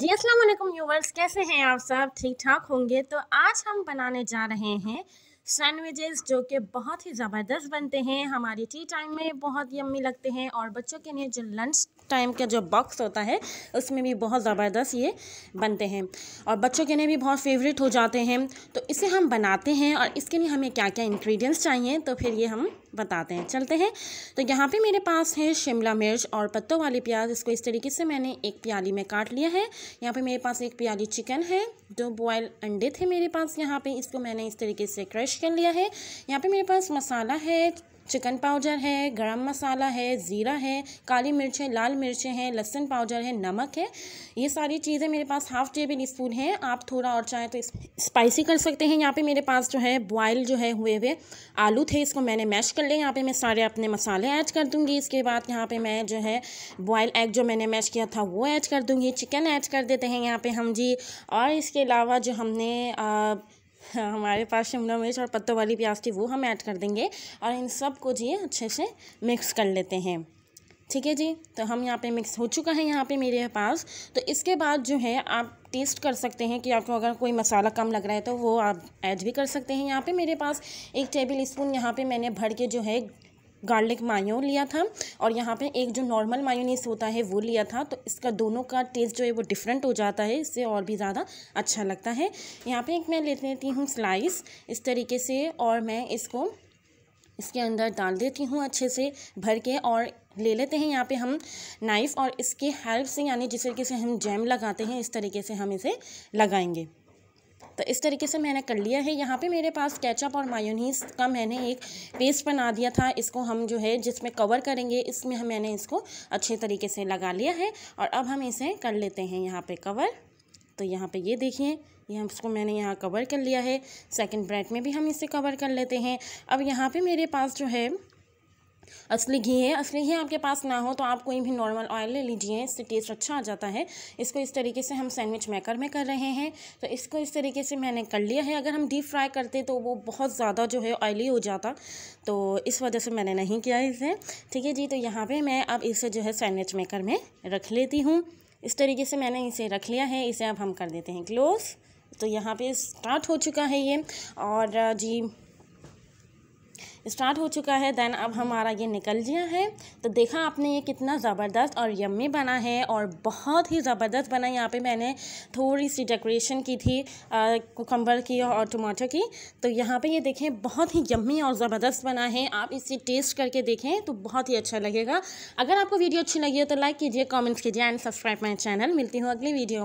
जी Aslam viewers कैसे हैं आप सब ठीक ठाक होंगे तो आज हम बनाने जा रहे हैं सैंडविचेस जो कि बहुत ही ज़बरदस्त बनते हैं हमारे टी टाइम में बहुत यम्मी लगते हैं और बच्चों के लिए जो लंच टाइम का जो बॉक्स होता है उसमें भी बहुत ज़बरदस्त ये बनते हैं और बच्चों के लिए भी बहुत फेवरेट हो जाते हैं तो इसे हम बनाते हैं और इसके लिए हमें क्या क्या इन्ग्रीडियंट्स चाहिए तो फिर ये हम बताते हैं चलते हैं तो यहाँ पे मेरे पास है शिमला मिर्च और पत्तों वाली प्याज इसको इस तरीके से मैंने एक प्याली में काट लिया है यहाँ पे मेरे पास एक प्याली चिकन है दो बॉयल अंडे थे मेरे पास यहाँ पे इसको मैंने इस तरीके से क्रश क्रश कर लिया है यहाँ पे मेरे पास मसाला है चिकन पाउडर है गरम मसाला है ज़ीरा है काली मिर्च है लाल मिर्चें हैं लहसुन पाउडर है नमक है ये सारी चीज़ें मेरे पास हाफ़ टेबल स्पून है आप थोड़ा और चाहें तो स्पाइसी कर सकते हैं यहाँ पे मेरे पास जो है बॉयल जो है हुए हुए आलू थे इसको मैंने मैश कर लिया यहाँ पे मैं सारे अपने मसाले ऐड कर दूँगी इसके बाद यहाँ पर मैं जो है बॉयल एग जो मैंने मैश किया था वो ऐड कर दूँगी चिकन ऐड कर देते हैं यहाँ पर हम जी और इसके अलावा जो हमने हमारे पास शिमला मिर्च और पत्तों वाली प्याज थी वो हम ऐड कर देंगे और इन सब को जी अच्छे से मिक्स कर लेते हैं ठीक है जी तो हम यहाँ पे मिक्स हो चुका है यहाँ पे मेरे पास तो इसके बाद जो है आप टेस्ट कर सकते हैं कि आपको अगर कोई मसाला कम लग रहा है तो वो आप ऐड भी कर सकते हैं यहाँ पे मेरे पास एक टेबल स्पून यहाँ पे मैंने भर के जो है गार्लिक मायो लिया था और यहाँ पे एक जो नॉर्मल मायोनीस होता है वो लिया था तो इसका दोनों का टेस्ट जो है वो डिफरेंट हो जाता है इससे और भी ज़्यादा अच्छा लगता है यहाँ पे एक मैं ले लेती हूँ स्लाइस इस तरीके से और मैं इसको इसके अंदर डाल देती हूँ अच्छे से भर के और ले लेते हैं यहाँ पे हम नाइफ़ और इसके हेल्प से यानी जिस तरीके से हम जैम लगाते हैं इस तरीके से हम इसे लगाएंगे तो इस तरीके से मैंने कर लिया है यहाँ पे मेरे पास केचप और मायोनीस का मैंने एक पेस्ट बना दिया था इसको हम जो है जिसमें कवर करेंगे इसमें हम मैंने इसको अच्छे तरीके से लगा लिया है और अब हम इसे कर लेते हैं यहाँ पर कवर तो यहाँ पर ये देखिए यह इसको मैंने यहाँ कवर कर लिया है सेकंड ब्रेड में भी हम इसे कवर कर लेते हैं अब यहाँ पे मेरे पास जो है असली घी है असली घी आपके पास ना हो तो आप कोई भी नॉर्मल ऑयल ले लीजिए इससे टेस्ट अच्छा आ जाता है इसको इस तरीके से हम सैंडविच मेकर में कर रहे हैं तो इसको इस तरीके से मैंने कर लिया है अगर हम डीप फ्राई करते तो वो बहुत ज़्यादा जो है ऑयली हो जाता तो इस वजह से मैंने नहीं किया इसे ठीक है जी तो यहाँ पर मैं अब इसे जो है सैंडविच मेकर में रख लेती हूँ इस तरीके से मैंने इसे रख लिया है इसे अब हम कर देते हैं क्लोज़ तो यहाँ पर स्टार्ट हो चुका है ये और जी स्टार्ट हो चुका है देन अब हमारा ये निकल गया है तो देखा आपने ये कितना ज़बरदस्त और यम्मी बना है और बहुत ही ज़बरदस्त बना यहाँ पे मैंने थोड़ी सी डेकोरेशन की थी कोकम्बर की और टमाटर की तो यहाँ पे ये देखें बहुत ही यम्मी और ज़बरदस्त बना है आप इसे टेस्ट करके देखें तो बहुत ही अच्छा लगेगा अगर आपको वीडियो अच्छी लगी हो तो लाइक कीजिए कॉमेंट्स कीजिए एंड सब्सक्राइब माई चैनल मिलती हूँ अगली वीडियो